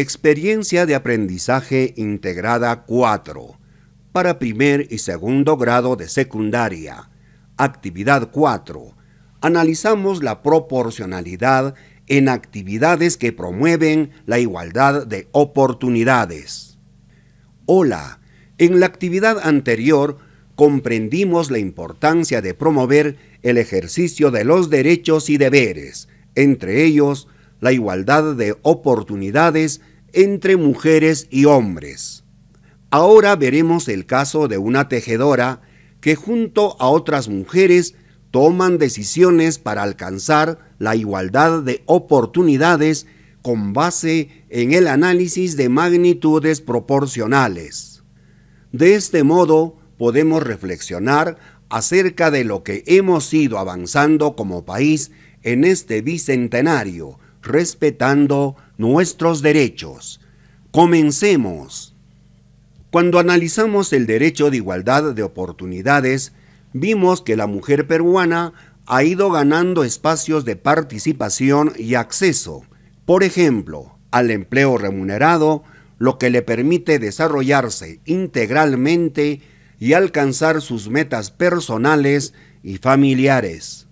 Experiencia de aprendizaje integrada 4 para primer y segundo grado de secundaria. Actividad 4. Analizamos la proporcionalidad en actividades que promueven la igualdad de oportunidades. Hola, en la actividad anterior comprendimos la importancia de promover el ejercicio de los derechos y deberes, entre ellos la igualdad de oportunidades entre mujeres y hombres. Ahora veremos el caso de una tejedora que junto a otras mujeres toman decisiones para alcanzar la igualdad de oportunidades con base en el análisis de magnitudes proporcionales. De este modo podemos reflexionar acerca de lo que hemos ido avanzando como país en este bicentenario, respetando nuestros derechos. Comencemos. Cuando analizamos el derecho de igualdad de oportunidades, vimos que la mujer peruana ha ido ganando espacios de participación y acceso, por ejemplo, al empleo remunerado, lo que le permite desarrollarse integralmente y alcanzar sus metas personales y familiares.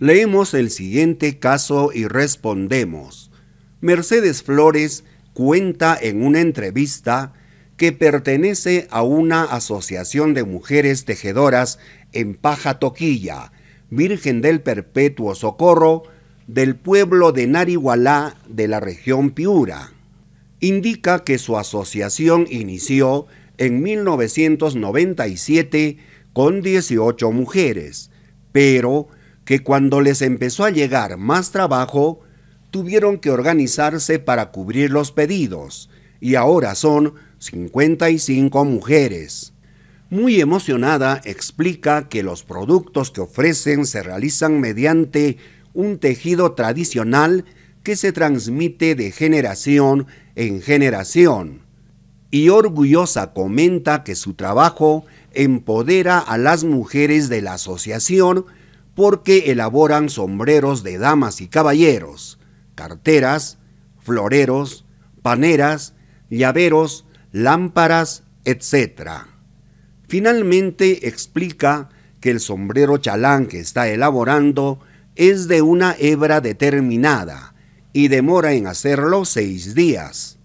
Leemos el siguiente caso y respondemos. Mercedes Flores cuenta en una entrevista que pertenece a una asociación de mujeres tejedoras en Paja Toquilla, Virgen del Perpetuo Socorro, del pueblo de Narigualá de la región Piura. Indica que su asociación inició en 1997 con 18 mujeres, pero que cuando les empezó a llegar más trabajo, tuvieron que organizarse para cubrir los pedidos, y ahora son 55 mujeres. Muy emocionada explica que los productos que ofrecen se realizan mediante un tejido tradicional que se transmite de generación en generación. Y orgullosa comenta que su trabajo empodera a las mujeres de la asociación porque elaboran sombreros de damas y caballeros, carteras, floreros, paneras, llaveros, lámparas, etc. Finalmente explica que el sombrero chalán que está elaborando es de una hebra determinada y demora en hacerlo seis días.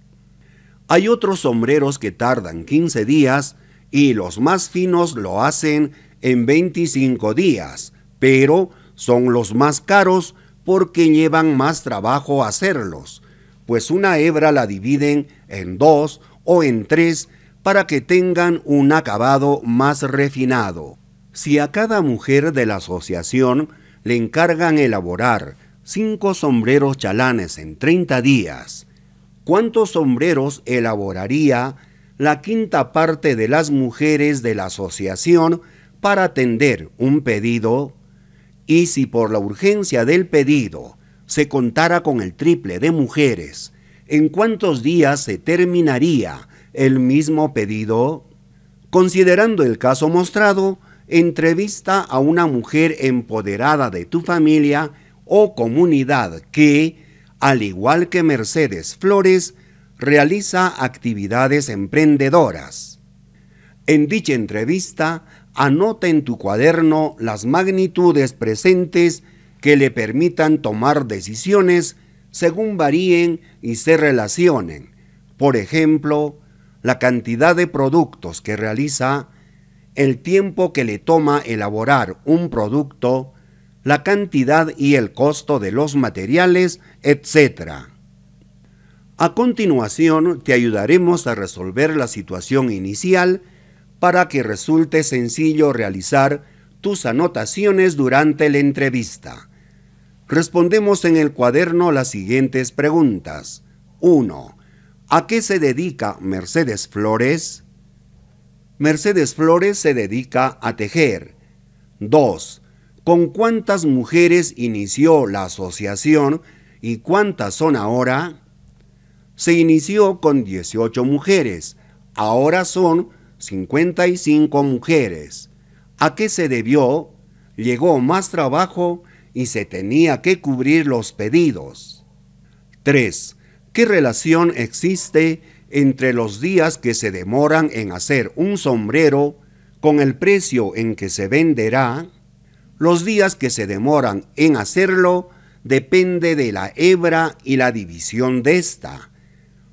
Hay otros sombreros que tardan 15 días y los más finos lo hacen en 25 días, pero son los más caros porque llevan más trabajo hacerlos, pues una hebra la dividen en dos o en tres para que tengan un acabado más refinado. Si a cada mujer de la asociación le encargan elaborar cinco sombreros chalanes en 30 días, ¿cuántos sombreros elaboraría la quinta parte de las mujeres de la asociación para atender un pedido y si por la urgencia del pedido se contara con el triple de mujeres, ¿en cuántos días se terminaría el mismo pedido? Considerando el caso mostrado, entrevista a una mujer empoderada de tu familia o comunidad que, al igual que Mercedes Flores, realiza actividades emprendedoras. En dicha entrevista Anota en tu cuaderno las magnitudes presentes que le permitan tomar decisiones según varíen y se relacionen. Por ejemplo, la cantidad de productos que realiza, el tiempo que le toma elaborar un producto, la cantidad y el costo de los materiales, etc. A continuación, te ayudaremos a resolver la situación inicial para que resulte sencillo realizar tus anotaciones durante la entrevista. Respondemos en el cuaderno las siguientes preguntas. 1. ¿A qué se dedica Mercedes Flores? Mercedes Flores se dedica a tejer. 2. ¿Con cuántas mujeres inició la asociación y cuántas son ahora? Se inició con 18 mujeres, ahora son 55 mujeres. ¿A qué se debió? Llegó más trabajo y se tenía que cubrir los pedidos. 3. ¿Qué relación existe entre los días que se demoran en hacer un sombrero con el precio en que se venderá? Los días que se demoran en hacerlo depende de la hebra y la división de esta.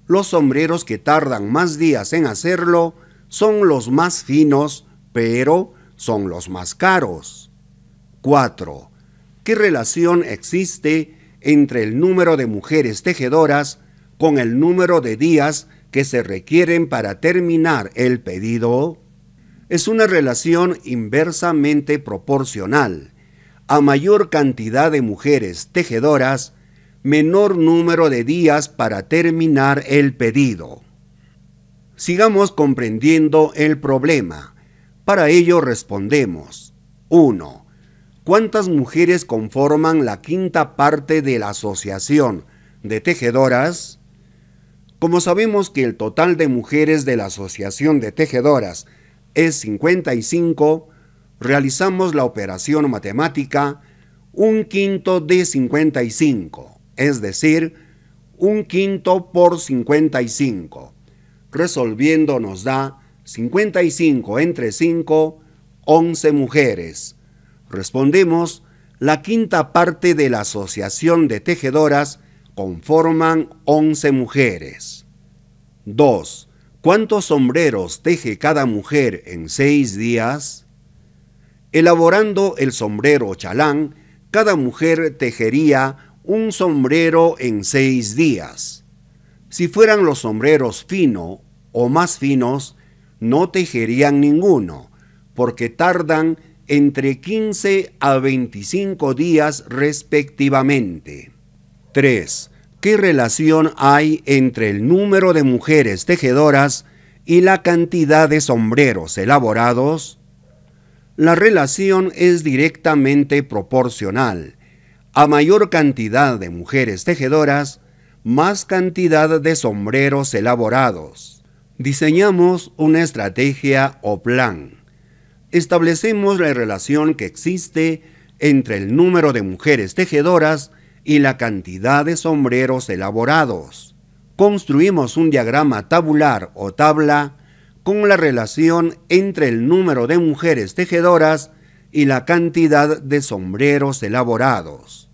Los sombreros que tardan más días en hacerlo son los más finos, pero son los más caros. 4. ¿Qué relación existe entre el número de mujeres tejedoras con el número de días que se requieren para terminar el pedido? Es una relación inversamente proporcional. A mayor cantidad de mujeres tejedoras, menor número de días para terminar el pedido sigamos comprendiendo el problema. Para ello respondemos. 1. ¿Cuántas mujeres conforman la quinta parte de la Asociación de Tejedoras? Como sabemos que el total de mujeres de la Asociación de Tejedoras es 55, realizamos la operación matemática un quinto de 55, es decir, un quinto por 55 resolviendo nos da 55 entre 5, 11 mujeres. Respondemos, la quinta parte de la Asociación de Tejedoras conforman 11 mujeres. 2. ¿Cuántos sombreros teje cada mujer en 6 días? Elaborando el sombrero chalán, cada mujer tejería un sombrero en 6 días. Si fueran los sombreros fino o más finos, no tejerían ninguno, porque tardan entre 15 a 25 días respectivamente. 3. ¿Qué relación hay entre el número de mujeres tejedoras y la cantidad de sombreros elaborados? La relación es directamente proporcional. A mayor cantidad de mujeres tejedoras, más cantidad de sombreros elaborados. Diseñamos una estrategia o plan. Establecemos la relación que existe entre el número de mujeres tejedoras y la cantidad de sombreros elaborados. Construimos un diagrama tabular o tabla con la relación entre el número de mujeres tejedoras y la cantidad de sombreros elaborados.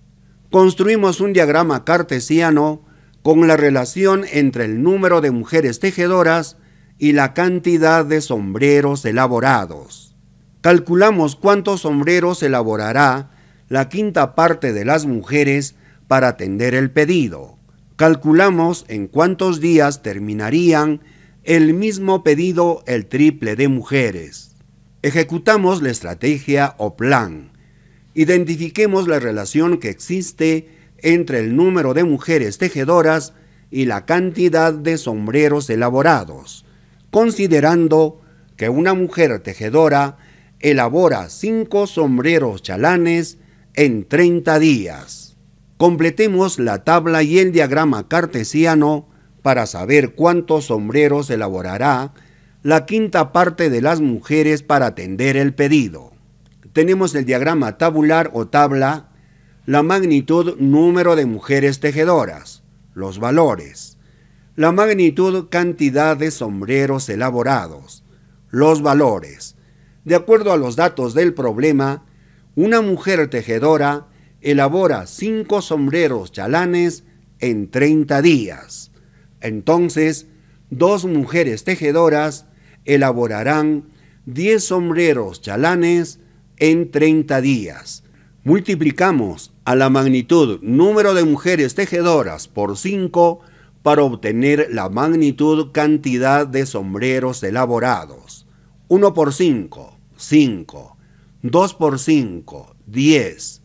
Construimos un diagrama cartesiano con la relación entre el número de mujeres tejedoras y la cantidad de sombreros elaborados. Calculamos cuántos sombreros elaborará la quinta parte de las mujeres para atender el pedido. Calculamos en cuántos días terminarían el mismo pedido el triple de mujeres. Ejecutamos la estrategia o plan. Identifiquemos la relación que existe entre el número de mujeres tejedoras y la cantidad de sombreros elaborados, considerando que una mujer tejedora elabora cinco sombreros chalanes en 30 días. Completemos la tabla y el diagrama cartesiano para saber cuántos sombreros elaborará la quinta parte de las mujeres para atender el pedido. Tenemos el diagrama tabular o tabla la magnitud número de mujeres tejedoras, los valores, la magnitud cantidad de sombreros elaborados, los valores. De acuerdo a los datos del problema, una mujer tejedora elabora 5 sombreros chalanes en 30 días. Entonces, dos mujeres tejedoras elaborarán 10 sombreros chalanes en 30 días. Multiplicamos a la magnitud número de mujeres tejedoras por 5 para obtener la magnitud cantidad de sombreros elaborados. 1 por 5, 5. 2 por 5, 10.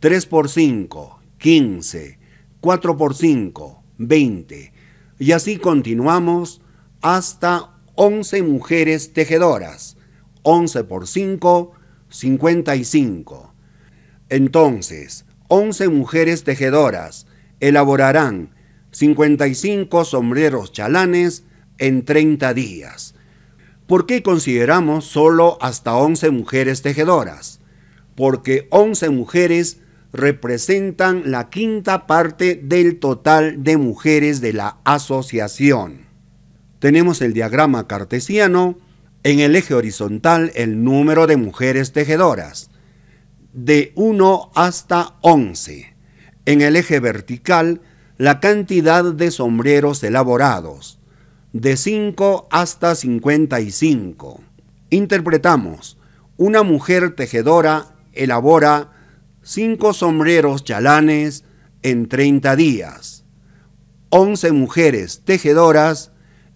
3 por 5, 15. 4 por 5, 20. Y así continuamos hasta 11 mujeres tejedoras. 11 por 5, 55. Entonces, 11 mujeres tejedoras elaborarán 55 sombreros chalanes en 30 días. ¿Por qué consideramos solo hasta 11 mujeres tejedoras? Porque 11 mujeres representan la quinta parte del total de mujeres de la asociación. Tenemos el diagrama cartesiano, en el eje horizontal el número de mujeres tejedoras, de 1 hasta 11. En el eje vertical, la cantidad de sombreros elaborados, de 5 hasta 55. Interpretamos, una mujer tejedora elabora 5 sombreros chalanes en 30 días. 11 mujeres tejedoras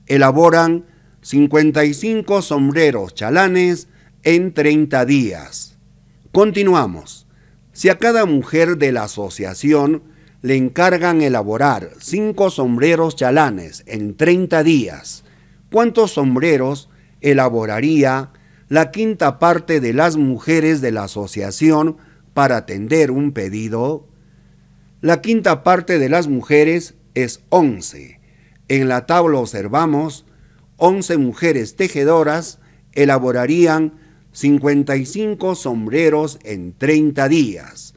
elaboran 55 sombreros chalanes en 30 días. Continuamos. Si a cada mujer de la asociación le encargan elaborar cinco sombreros chalanes en 30 días, ¿cuántos sombreros elaboraría la quinta parte de las mujeres de la asociación para atender un pedido? La quinta parte de las mujeres es 11. En la tabla observamos 11 mujeres tejedoras elaborarían 55 sombreros en 30 días.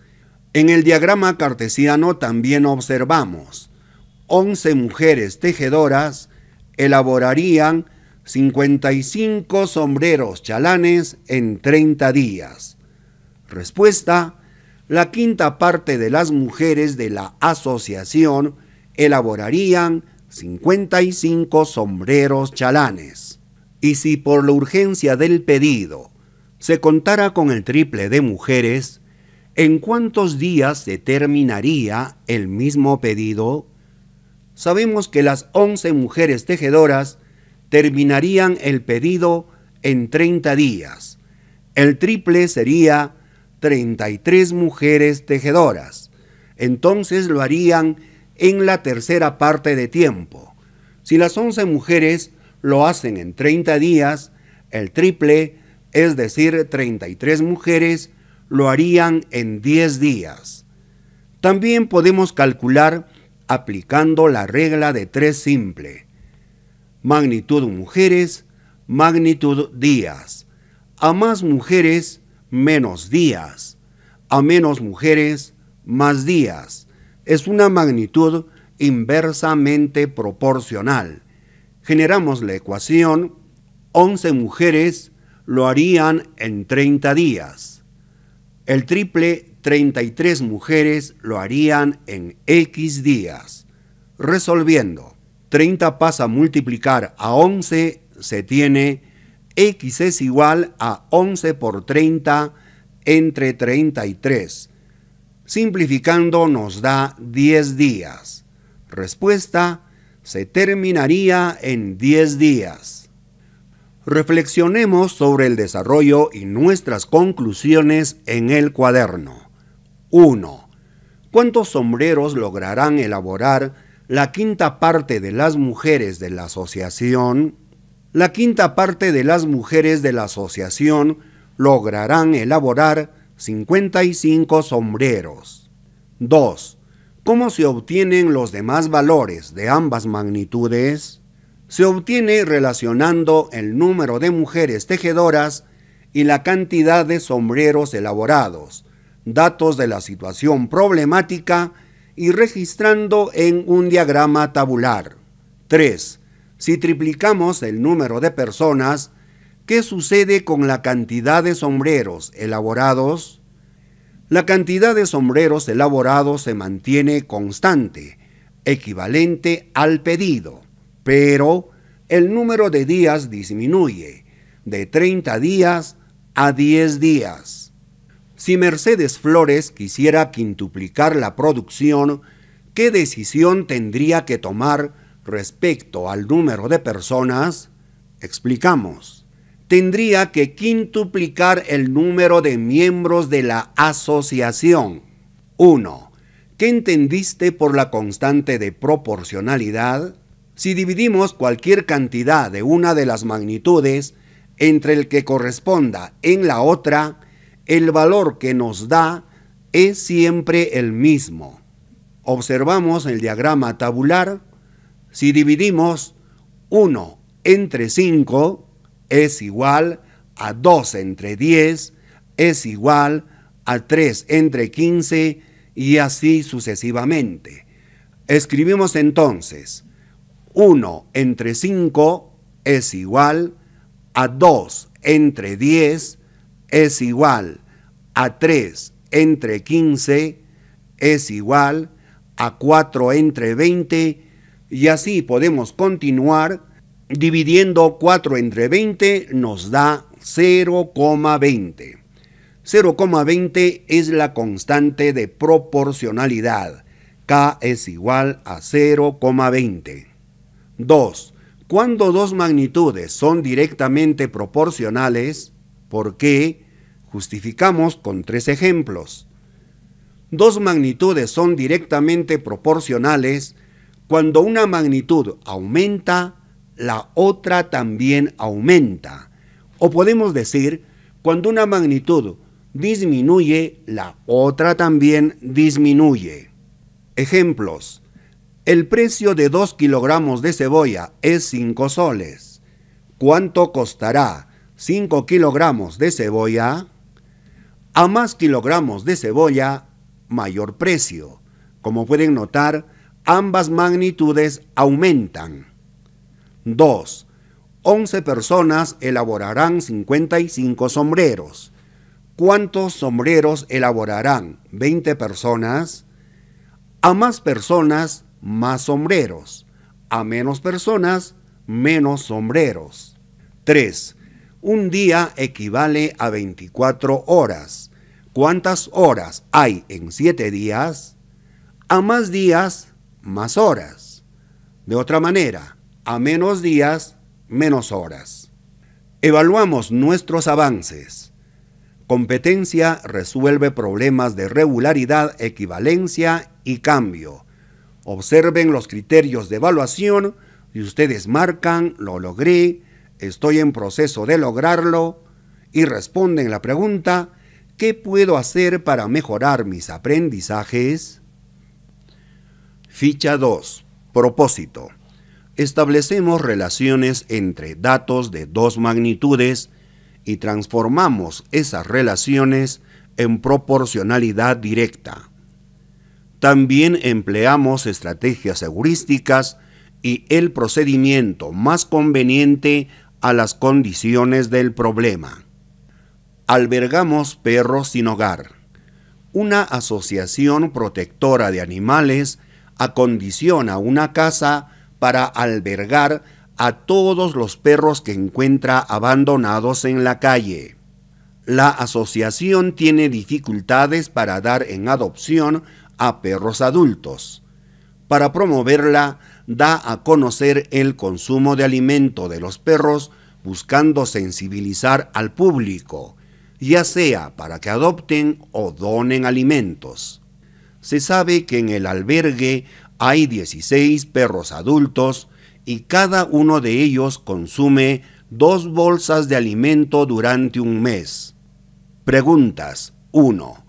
En el diagrama cartesiano también observamos 11 mujeres tejedoras elaborarían 55 sombreros chalanes en 30 días. Respuesta, la quinta parte de las mujeres de la asociación elaborarían 55 sombreros chalanes. Y si por la urgencia del pedido se contara con el triple de mujeres, ¿en cuántos días se terminaría el mismo pedido? Sabemos que las 11 mujeres tejedoras terminarían el pedido en 30 días. El triple sería 33 mujeres tejedoras. Entonces lo harían en la tercera parte de tiempo. Si las 11 mujeres lo hacen en 30 días, el triple es decir, 33 mujeres, lo harían en 10 días. También podemos calcular aplicando la regla de 3 simple. Magnitud mujeres, magnitud días. A más mujeres, menos días. A menos mujeres, más días. Es una magnitud inversamente proporcional. Generamos la ecuación 11 mujeres lo harían en 30 días. El triple 33 mujeres lo harían en X días. Resolviendo, 30 pasa a multiplicar a 11, se tiene X es igual a 11 por 30 entre 33. Simplificando nos da 10 días. Respuesta, se terminaría en 10 días reflexionemos sobre el desarrollo y nuestras conclusiones en el cuaderno. 1. ¿Cuántos sombreros lograrán elaborar la quinta parte de las mujeres de la asociación? La quinta parte de las mujeres de la asociación lograrán elaborar 55 sombreros. 2. ¿Cómo se obtienen los demás valores de ambas magnitudes? se obtiene relacionando el número de mujeres tejedoras y la cantidad de sombreros elaborados, datos de la situación problemática y registrando en un diagrama tabular. 3. Si triplicamos el número de personas, ¿qué sucede con la cantidad de sombreros elaborados? La cantidad de sombreros elaborados se mantiene constante, equivalente al pedido pero el número de días disminuye de 30 días a 10 días. Si Mercedes Flores quisiera quintuplicar la producción, ¿qué decisión tendría que tomar respecto al número de personas? Explicamos. Tendría que quintuplicar el número de miembros de la asociación. 1. ¿Qué entendiste por la constante de proporcionalidad? Si dividimos cualquier cantidad de una de las magnitudes entre el que corresponda en la otra, el valor que nos da es siempre el mismo. Observamos el diagrama tabular. Si dividimos 1 entre 5 es igual a 2 entre 10 es igual a 3 entre 15 y así sucesivamente. Escribimos entonces 1 entre 5 es igual a 2 entre 10 es igual a 3 entre 15 es igual a 4 entre 20 y así podemos continuar dividiendo 4 entre 20 nos da 0,20. 0,20 es la constante de proporcionalidad. K es igual a 0,20. 2. Cuando dos magnitudes son directamente proporcionales, ¿por qué? Justificamos con tres ejemplos. Dos magnitudes son directamente proporcionales cuando una magnitud aumenta, la otra también aumenta. O podemos decir, cuando una magnitud disminuye, la otra también disminuye. Ejemplos. El precio de 2 kilogramos de cebolla es 5 soles. ¿Cuánto costará 5 kilogramos de cebolla? A más kilogramos de cebolla, mayor precio. Como pueden notar, ambas magnitudes aumentan. 2. 11 personas elaborarán 55 sombreros. ¿Cuántos sombreros elaborarán 20 personas? A más personas, más sombreros. A menos personas, menos sombreros. 3. Un día equivale a 24 horas. ¿Cuántas horas hay en 7 días? A más días, más horas. De otra manera, a menos días, menos horas. Evaluamos nuestros avances. Competencia resuelve problemas de regularidad, equivalencia y cambio. Observen los criterios de evaluación y ustedes marcan, lo logré, estoy en proceso de lograrlo y responden la pregunta, ¿qué puedo hacer para mejorar mis aprendizajes? Ficha 2. Propósito. Establecemos relaciones entre datos de dos magnitudes y transformamos esas relaciones en proporcionalidad directa. También empleamos estrategias heurísticas y el procedimiento más conveniente a las condiciones del problema. Albergamos perros sin hogar, una asociación protectora de animales acondiciona una casa para albergar a todos los perros que encuentra abandonados en la calle. La asociación tiene dificultades para dar en adopción a perros adultos. Para promoverla, da a conocer el consumo de alimento de los perros buscando sensibilizar al público, ya sea para que adopten o donen alimentos. Se sabe que en el albergue hay 16 perros adultos y cada uno de ellos consume dos bolsas de alimento durante un mes. Preguntas 1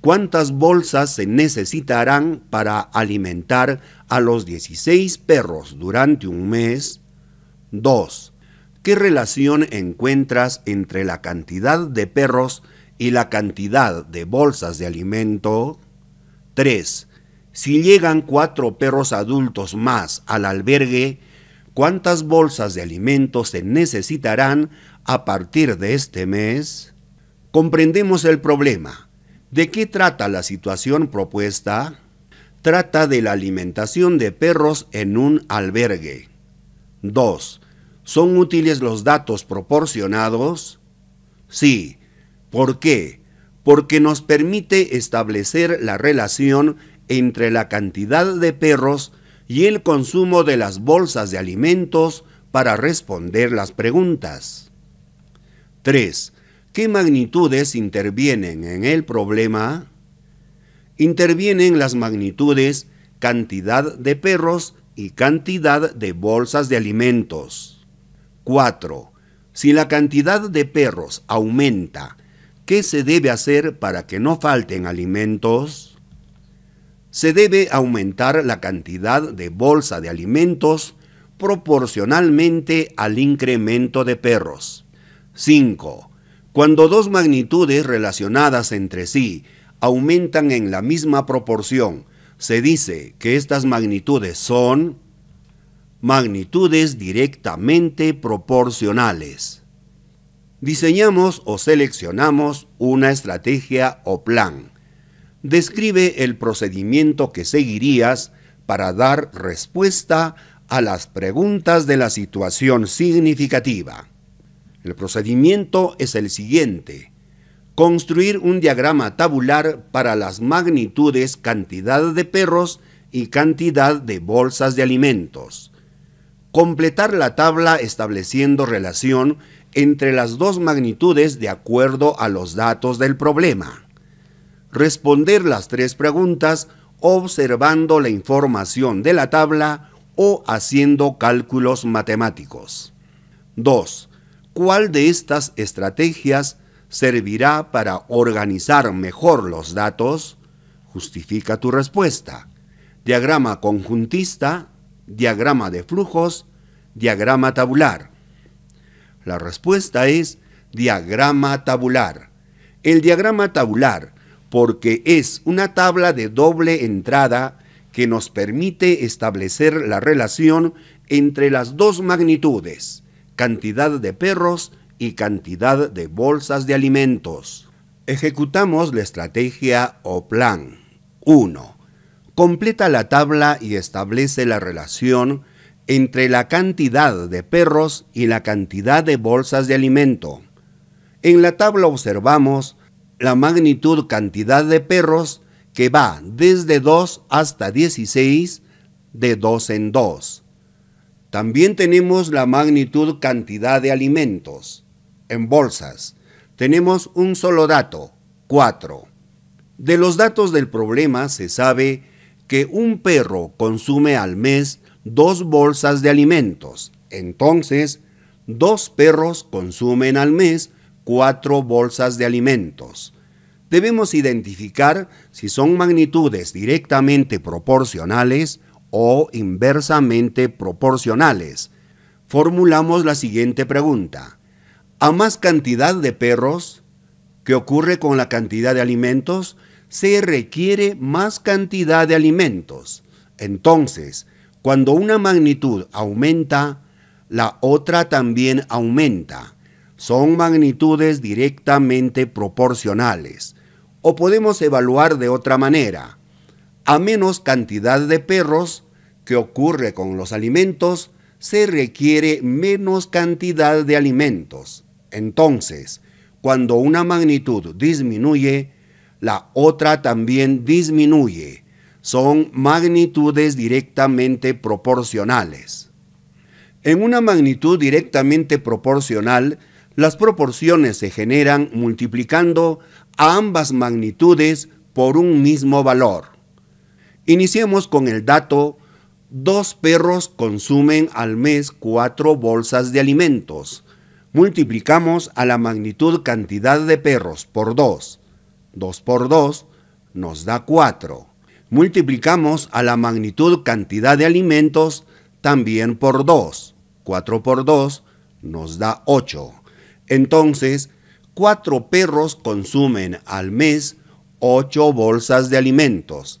cuántas bolsas se necesitarán para alimentar a los 16 perros durante un mes. 2. ¿Qué relación encuentras entre la cantidad de perros y la cantidad de bolsas de alimento? 3. Si llegan cuatro perros adultos más al albergue, ¿cuántas bolsas de alimento se necesitarán a partir de este mes? Comprendemos el problema ¿De qué trata la situación propuesta? Trata de la alimentación de perros en un albergue. 2. ¿Son útiles los datos proporcionados? Sí. ¿Por qué? Porque nos permite establecer la relación entre la cantidad de perros y el consumo de las bolsas de alimentos para responder las preguntas. 3. ¿Qué magnitudes intervienen en el problema? Intervienen las magnitudes cantidad de perros y cantidad de bolsas de alimentos. 4. Si la cantidad de perros aumenta, ¿qué se debe hacer para que no falten alimentos? Se debe aumentar la cantidad de bolsa de alimentos proporcionalmente al incremento de perros. 5 cuando dos magnitudes relacionadas entre sí aumentan en la misma proporción, se dice que estas magnitudes son magnitudes directamente proporcionales. Diseñamos o seleccionamos una estrategia o plan. Describe el procedimiento que seguirías para dar respuesta a las preguntas de la situación significativa. El procedimiento es el siguiente. Construir un diagrama tabular para las magnitudes cantidad de perros y cantidad de bolsas de alimentos. Completar la tabla estableciendo relación entre las dos magnitudes de acuerdo a los datos del problema. Responder las tres preguntas observando la información de la tabla o haciendo cálculos matemáticos. 2 cuál de estas estrategias servirá para organizar mejor los datos? Justifica tu respuesta. Diagrama conjuntista, diagrama de flujos, diagrama tabular. La respuesta es diagrama tabular. El diagrama tabular, porque es una tabla de doble entrada que nos permite establecer la relación entre las dos magnitudes, cantidad de perros y cantidad de bolsas de alimentos. Ejecutamos la estrategia o plan. 1. Completa la tabla y establece la relación entre la cantidad de perros y la cantidad de bolsas de alimento. En la tabla observamos la magnitud cantidad de perros que va desde 2 hasta 16 de 2 en 2. También tenemos la magnitud cantidad de alimentos en bolsas. Tenemos un solo dato, 4. De los datos del problema se sabe que un perro consume al mes dos bolsas de alimentos. Entonces, dos perros consumen al mes cuatro bolsas de alimentos. Debemos identificar si son magnitudes directamente proporcionales o inversamente proporcionales. Formulamos la siguiente pregunta. A más cantidad de perros, que ocurre con la cantidad de alimentos? Se requiere más cantidad de alimentos. Entonces, cuando una magnitud aumenta, la otra también aumenta. Son magnitudes directamente proporcionales. O podemos evaluar de otra manera a menos cantidad de perros que ocurre con los alimentos, se requiere menos cantidad de alimentos. Entonces, cuando una magnitud disminuye, la otra también disminuye. Son magnitudes directamente proporcionales. En una magnitud directamente proporcional, las proporciones se generan multiplicando a ambas magnitudes por un mismo valor. Iniciemos con el dato, dos perros consumen al mes cuatro bolsas de alimentos. Multiplicamos a la magnitud cantidad de perros por dos. Dos por dos nos da cuatro. Multiplicamos a la magnitud cantidad de alimentos también por dos. Cuatro por dos nos da ocho. Entonces, cuatro perros consumen al mes ocho bolsas de alimentos.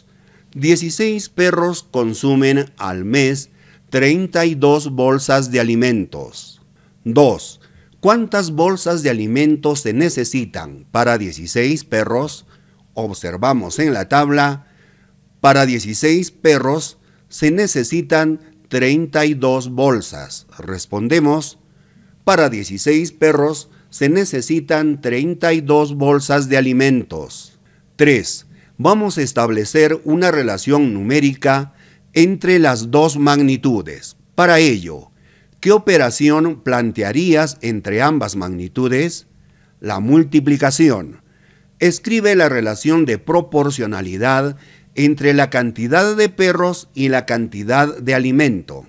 16 perros consumen al mes 32 bolsas de alimentos. 2. ¿Cuántas bolsas de alimentos se necesitan para 16 perros? Observamos en la tabla, para 16 perros se necesitan 32 bolsas. Respondemos, para 16 perros se necesitan 32 bolsas de alimentos. 3 vamos a establecer una relación numérica entre las dos magnitudes. Para ello, ¿qué operación plantearías entre ambas magnitudes? La multiplicación. Escribe la relación de proporcionalidad entre la cantidad de perros y la cantidad de alimento.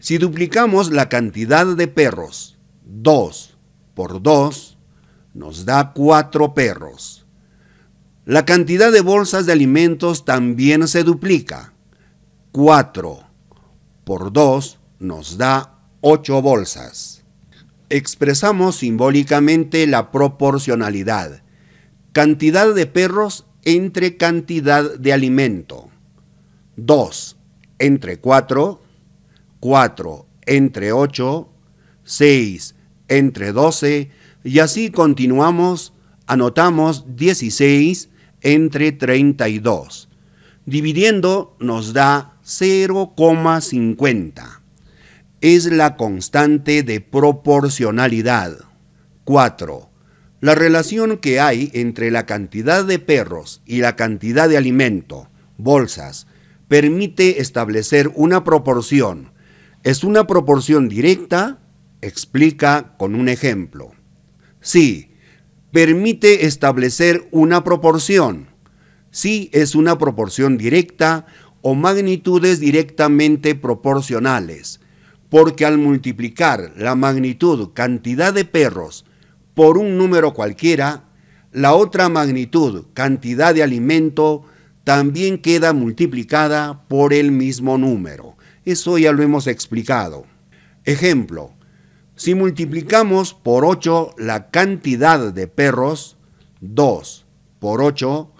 Si duplicamos la cantidad de perros, 2 por 2, nos da 4 perros. La cantidad de bolsas de alimentos también se duplica. 4 por 2 nos da 8 bolsas. Expresamos simbólicamente la proporcionalidad. Cantidad de perros entre cantidad de alimento. 2 entre 4, 4 entre 8, 6 entre 12 y así continuamos, anotamos 16 entre 32. Dividiendo nos da 0,50. Es la constante de proporcionalidad. 4. La relación que hay entre la cantidad de perros y la cantidad de alimento, bolsas, permite establecer una proporción. Es una proporción directa, explica con un ejemplo. sí permite establecer una proporción. Si es una proporción directa o magnitudes directamente proporcionales, porque al multiplicar la magnitud cantidad de perros por un número cualquiera, la otra magnitud cantidad de alimento también queda multiplicada por el mismo número. Eso ya lo hemos explicado. Ejemplo, si multiplicamos por 8 la cantidad de perros, 2 por 8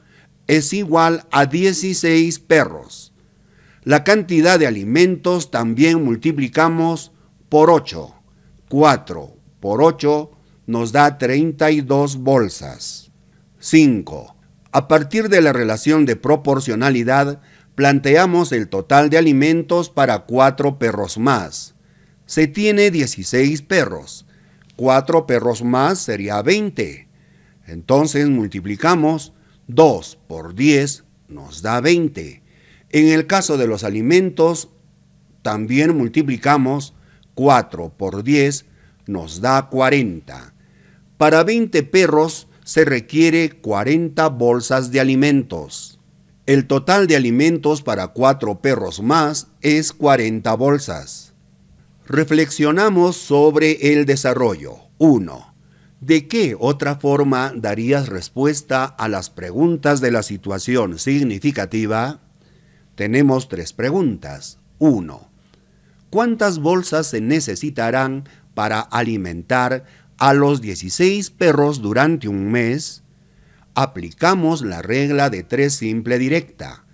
es igual a 16 perros. La cantidad de alimentos también multiplicamos por 8. 4 por 8 nos da 32 bolsas. 5. A partir de la relación de proporcionalidad, planteamos el total de alimentos para 4 perros más se tiene 16 perros. 4 perros más sería 20. Entonces multiplicamos 2 por 10 nos da 20. En el caso de los alimentos, también multiplicamos 4 por 10 nos da 40. Para 20 perros se requiere 40 bolsas de alimentos. El total de alimentos para 4 perros más es 40 bolsas. Reflexionamos sobre el desarrollo. 1. ¿De qué otra forma darías respuesta a las preguntas de la situación significativa? Tenemos tres preguntas. 1. ¿Cuántas bolsas se necesitarán para alimentar a los 16 perros durante un mes? Aplicamos la regla de tres simple directa.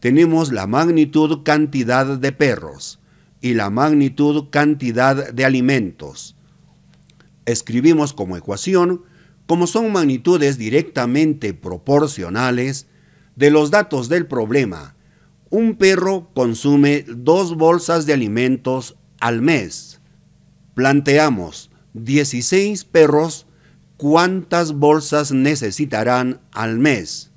Tenemos la magnitud cantidad de perros y la magnitud cantidad de alimentos. Escribimos como ecuación, como son magnitudes directamente proporcionales de los datos del problema, un perro consume dos bolsas de alimentos al mes. Planteamos 16 perros, ¿cuántas bolsas necesitarán al mes?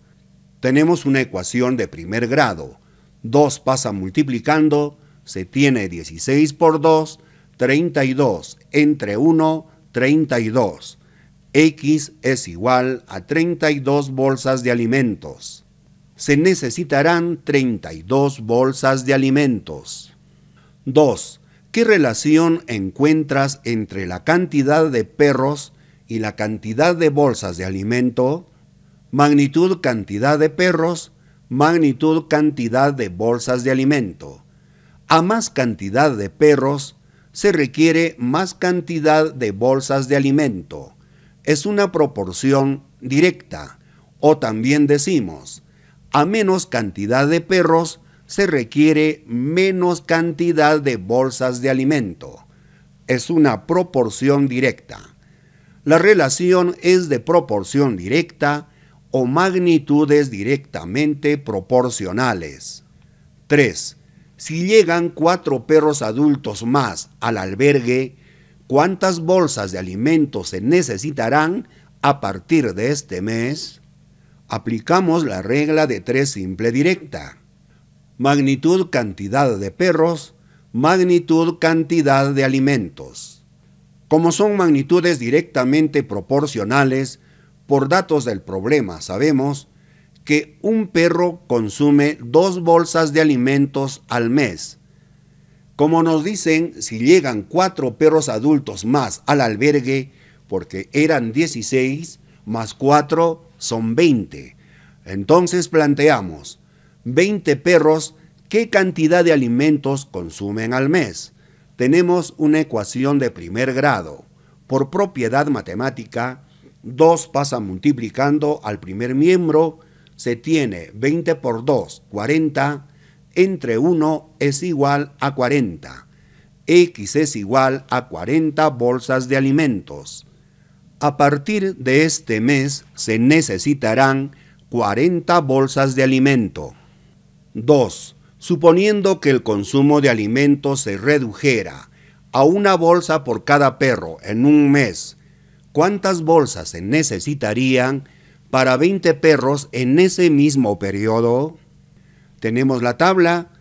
Tenemos una ecuación de primer grado. Dos pasa multiplicando, se tiene 16 por 2, 32 entre 1, 32. X es igual a 32 bolsas de alimentos. Se necesitarán 32 bolsas de alimentos. 2. ¿Qué relación encuentras entre la cantidad de perros y la cantidad de bolsas de alimento? Magnitud cantidad de perros, magnitud cantidad de bolsas de alimento. A más cantidad de perros, se requiere más cantidad de bolsas de alimento. Es una proporción directa. O también decimos, a menos cantidad de perros, se requiere menos cantidad de bolsas de alimento. Es una proporción directa. La relación es de proporción directa o magnitudes directamente proporcionales. 3. Si llegan cuatro perros adultos más al albergue, ¿cuántas bolsas de alimentos se necesitarán a partir de este mes? Aplicamos la regla de tres simple directa. Magnitud cantidad de perros, magnitud cantidad de alimentos. Como son magnitudes directamente proporcionales, por datos del problema sabemos que un perro consume dos bolsas de alimentos al mes. Como nos dicen, si llegan cuatro perros adultos más al albergue, porque eran 16, más cuatro son 20. Entonces planteamos, 20 perros, ¿qué cantidad de alimentos consumen al mes? Tenemos una ecuación de primer grado. Por propiedad matemática, 2 pasa multiplicando al primer miembro se tiene 20 por 2, 40, entre 1 es igual a 40. X es igual a 40 bolsas de alimentos. A partir de este mes se necesitarán 40 bolsas de alimento. 2. Suponiendo que el consumo de alimentos se redujera a una bolsa por cada perro en un mes, ¿cuántas bolsas se necesitarían para 20 perros en ese mismo periodo. Tenemos la tabla.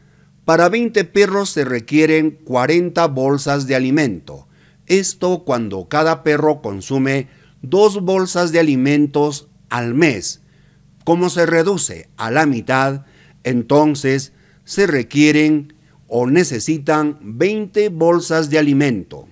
Para 20 perros se requieren 40 bolsas de alimento. Esto cuando cada perro consume dos bolsas de alimentos al mes. Como se reduce a la mitad, entonces se requieren o necesitan 20 bolsas de alimento.